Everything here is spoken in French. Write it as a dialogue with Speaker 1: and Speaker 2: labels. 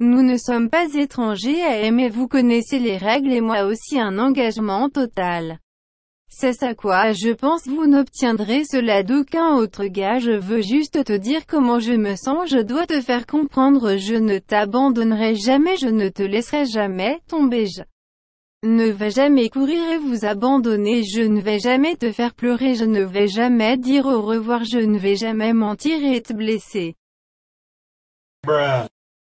Speaker 1: Nous ne sommes pas étrangers à aimer, vous connaissez
Speaker 2: les règles et moi aussi un engagement total. C'est ça quoi je pense vous n'obtiendrez cela d'aucun autre gars je veux juste te dire comment je me sens je dois te faire comprendre je ne t'abandonnerai jamais je ne te laisserai jamais tomber je ne vais jamais courir et vous abandonner je ne vais jamais te faire pleurer je ne vais jamais dire au revoir je ne vais jamais mentir et te blesser.